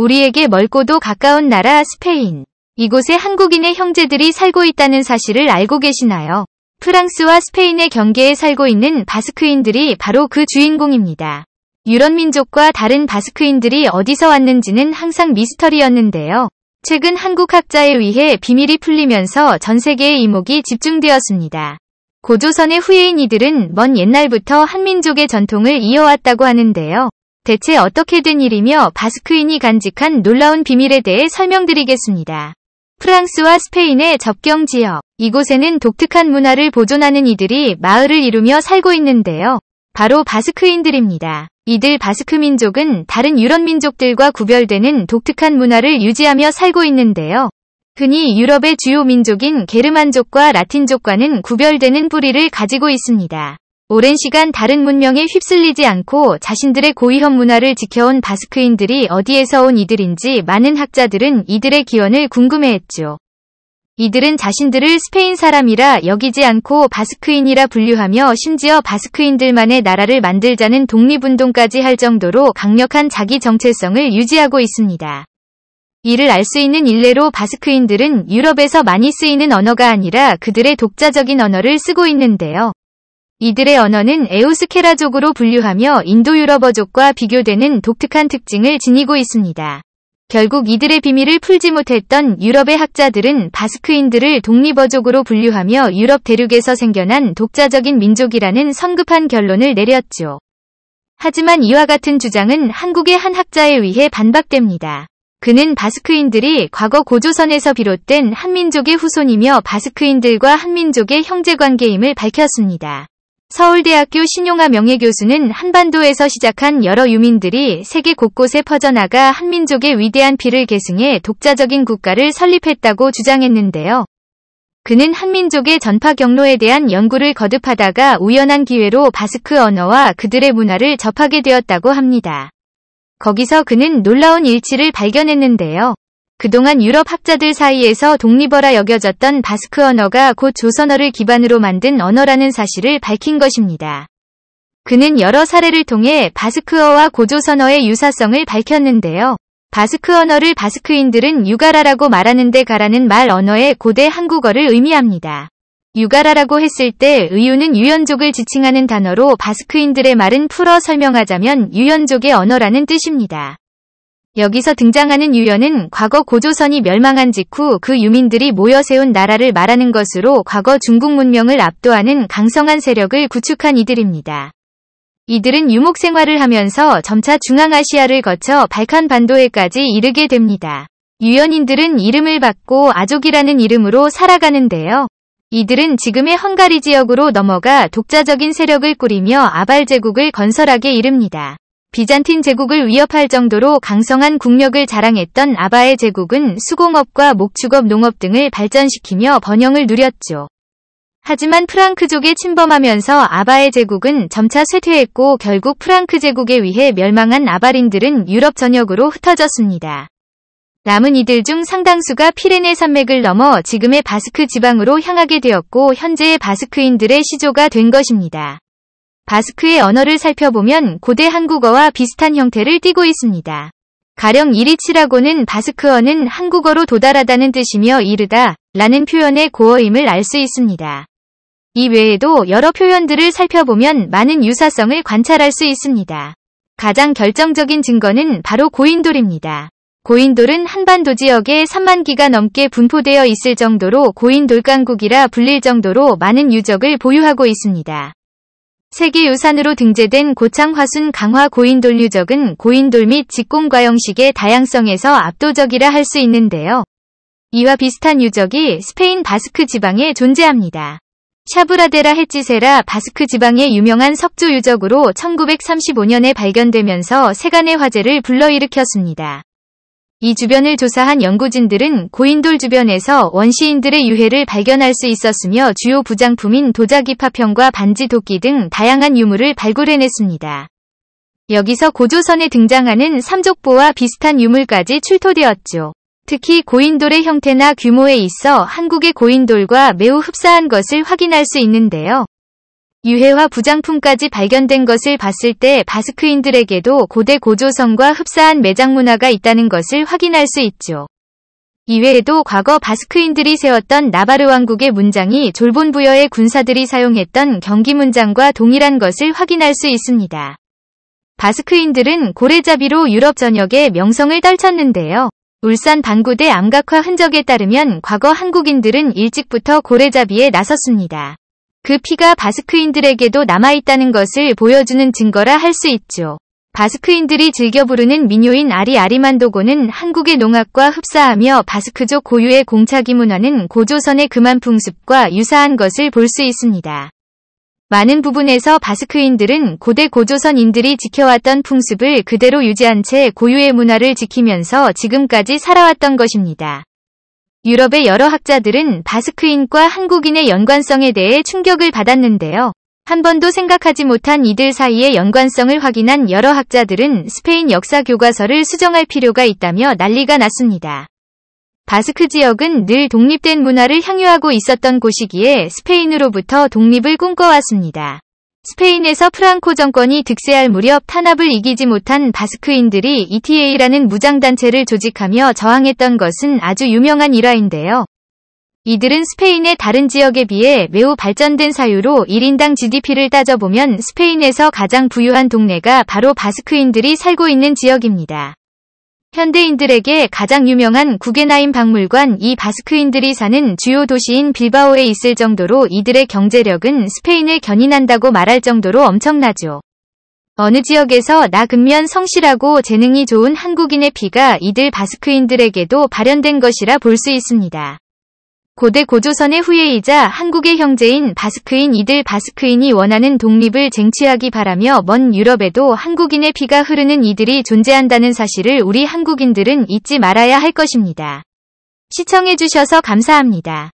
우리에게 멀고도 가까운 나라 스페인. 이곳에 한국인의 형제들이 살고 있다는 사실을 알고 계시나요? 프랑스와 스페인의 경계에 살고 있는 바스크인들이 바로 그 주인공입니다. 유럽민족과 다른 바스크인들이 어디서 왔는지는 항상 미스터리였는데요. 최근 한국 학자에 의해 비밀이 풀리면서 전 세계의 이목이 집중되었습니다. 고조선의 후예인 이들은 먼 옛날부터 한민족의 전통을 이어왔다고 하는데요. 대체 어떻게 된 일이며 바스크인이 간직한 놀라운 비밀에 대해 설명드리겠습니다. 프랑스와 스페인의 접경 지역, 이곳에는 독특한 문화를 보존하는 이들이 마을을 이루며 살고 있는데요. 바로 바스크인들입니다. 이들 바스크 민족은 다른 유럽 민족들과 구별되는 독특한 문화를 유지하며 살고 있는데요. 흔히 유럽의 주요 민족인 게르만족과 라틴족과는 구별되는 뿌리를 가지고 있습니다. 오랜 시간 다른 문명에 휩쓸리지 않고 자신들의 고위험 문화를 지켜온 바스크인들이 어디에서 온 이들인지 많은 학자들은 이들의 기원을 궁금해했죠. 이들은 자신들을 스페인 사람이라 여기지 않고 바스크인이라 분류하며 심지어 바스크인들만의 나라를 만들자는 독립운동까지 할 정도로 강력한 자기 정체성을 유지하고 있습니다. 이를 알 수 있는 일례로 바스크인들은 유럽에서 많이 쓰이는 언어가 아니라 그들의 독자적인 언어를 쓰고 있는데요. 이들의 언어는 에우스케라족으로 분류하며 인도유럽어족과 비교되는 독특한 특징을 지니고 있습니다. 결국 이들의 비밀을 풀지 못했던 유럽의 학자들은 바스크인들을 독립어족으로 분류하며 유럽 대륙에서 생겨난 독자적인 민족이라는 성급한 결론을 내렸죠. 하지만 이와 같은 주장은 한국의 한 학자에 의해 반박됩니다. 그는 바스크인들이 과거 고조선에서 비롯된 한민족의 후손이며 바스크인들과 한민족의 형제관계임을 밝혔습니다. 서울대학교 신용아 명예교수는 한반도에서 시작한 여러 유민들이 세계 곳곳에 퍼져나가 한민족의 위대한 피를 계승해 독자적인 국가를 설립했다고 주장했는데요. 그는 한민족의 전파 경로에 대한 연구를 거듭하다가 우연한 기회로 바스크 언어와 그들의 문화를 접하게 되었다고 합니다. 거기서 그는 놀라운 일치를 발견했는데요. 그동안 유럽 학자들 사이에서 독립어라 여겨졌던 바스크 언어가 곧 조선어를 기반으로 만든 언어라는 사실을 밝힌 것입니다. 그는 여러 사례를 통해 바스크어와 고조선어의 유사성을 밝혔는데요. 바스크 언어를 바스크인들은 유가라라고 말하는데 가라는 말 언어의 고대 한국어를 의미합니다. 유가라라고 했을 때 의유는 유연족을 지칭하는 단어로 바스크인들의 말은 풀어 설명하자면 유연족의 언어라는 뜻입니다. 여기서 등장하는 유연은 과거 고조선이 멸망한 직후 그 유민들이 모여 세운 나라를 말하는 것으로 과거 중국 문명을 압도하는 강성한 세력을 구축한 이들입니다. 이들은 유목 생활을 하면서 점차 중앙아시아를 거쳐 발칸 반도에까지 이르게 됩니다. 유연인들은 이름을 받고 아족이라는 이름으로 살아가는데요. 이들은 지금의 헝가리 지역으로 넘어가 독자적인 세력을 꾸리며 아발 제국을 건설하게 이릅니다. 비잔틴 제국을 위협할 정도로 강성한 국력을 자랑했던 아바의 제국은 수공업과 목축업 농업 등을 발전시키며 번영을 누렸죠. 하지만 프랑크족에 침범하면서 아바의 제국은 점차 쇠퇴했고 결국 프랑크 제국에 의해 멸망한 아바린들은 유럽 전역으로 흩어졌습니다. 남은 이들 중 상당수가 피레네 산맥을 넘어 지금의 바스크 지방으로 향하게 되었고 현재의 바스크인들의 시조가 된 것입니다. 바스크의 언어를 살펴보면 고대 한국어와 비슷한 형태를 띠고 있습니다. 가령 이리치라고는 바스크어는 한국어로 도달하다는 뜻이며 이르다 라는 표현의 고어임을 알 수 있습니다. 이 외에도 여러 표현들을 살펴보면 많은 유사성을 관찰할 수 있습니다. 가장 결정적인 증거는 바로 고인돌입니다. 고인돌은 한반도 지역에 3만 기가 넘게 분포되어 있을 정도로 고인돌강국이라 불릴 정도로 많은 유적을 보유하고 있습니다. 세계유산으로 등재된 고창화순 강화 고인돌 유적은 고인돌 및 직공과 형식의 다양성에서 압도적이라 할 수 있는데요. 이와 비슷한 유적이 스페인 바스크 지방에 존재합니다. 샤브라데라 헤지세라 바스크 지방의 유명한 석조 유적으로 1935년에 발견되면서 세간의 화제를 불러일으켰습니다. 이 주변을 조사한 연구진들은 고인돌 주변에서 원시인들의 유해를 발견할 수 있었으며 주요 부장품인 도자기 파편과 반지 도끼 등 다양한 유물을 발굴해냈습니다. 여기서 고조선에 등장하는 삼족보와 비슷한 유물까지 출토되었죠. 특히 고인돌의 형태나 규모에 있어 한국의 고인돌과 매우 흡사한 것을 확인할 수 있는데요. 유해화 부장품까지 발견된 것을 봤을 때 바스크인들에게도 고대 고조선과 흡사한 매장 문화가 있다는 것을 확인할 수 있죠. 이외에도 과거 바스크인들이 세웠던 나바르 왕국의 문장이 졸본 부여의 군사들이 사용했던 경기 문장과 동일한 것을 확인할 수 있습니다. 바스크인들은 고래잡이로 유럽 전역에 명성을 떨쳤는데요. 울산 반구대 암각화 흔적에 따르면 과거 한국인들은 일찍부터 고래잡이에 나섰습니다. 그 피가 바스크인들에게도 남아있다는 것을 보여주는 증거라 할 수 있죠. 바스크인들이 즐겨 부르는 민요인 아리 아리만도고는 한국의 농악과 흡사하며 바스크족 고유의 공차기 문화는 고조선의 그만 풍습과 유사한 것을 볼 수 있습니다. 많은 부분에서 바스크인들은 고대 고조선인들이 지켜왔던 풍습을 그대로 유지한 채 고유의 문화를 지키면서 지금까지 살아왔던 것입니다. 유럽의 여러 학자들은 바스크인과 한국인의 연관성에 대해 충격을 받았는데요. 한 번도 생각하지 못한 이들 사이의 연관성을 확인한 여러 학자들은 스페인 역사 교과서를 수정할 필요가 있다며 난리가 났습니다. 바스크 지역은 늘 독립된 문화를 향유하고 있었던 곳이기에 스페인으로부터 독립을 꿈꿔왔습니다. 스페인에서 프랑코 정권이 득세할 무렵 탄압을 이기지 못한 바스크인들이 ETA라는 무장단체를 조직하며 저항했던 것은 아주 유명한 일화인데요. 이들은 스페인의 다른 지역에 비해 매우 발전된 사유로 1인당 GDP를 따져보면 스페인에서 가장 부유한 동네가 바로 바스크인들이 살고 있는 지역입니다. 현대인들에게 가장 유명한 구겐하임 박물관 이 바스크인들이 사는 주요 도시인 빌바오에 있을 정도로 이들의 경제력은 스페인을 견인한다고 말할 정도로 엄청나죠. 어느 지역에서 나근면 성실하고 재능이 좋은 한국인의 피가 이들 바스크인들에게도 발현된 것이라 볼 수 있습니다. 고대 고조선의 후예이자 한국의 형제인 바스크인 이들 바스크인이 원하는 독립을 쟁취하기 바라며 먼 유럽에도 한국인의 피가 흐르는 이들이 존재한다는 사실을 우리 한국인들은 잊지 말아야 할 것입니다. 시청해주셔서 감사합니다.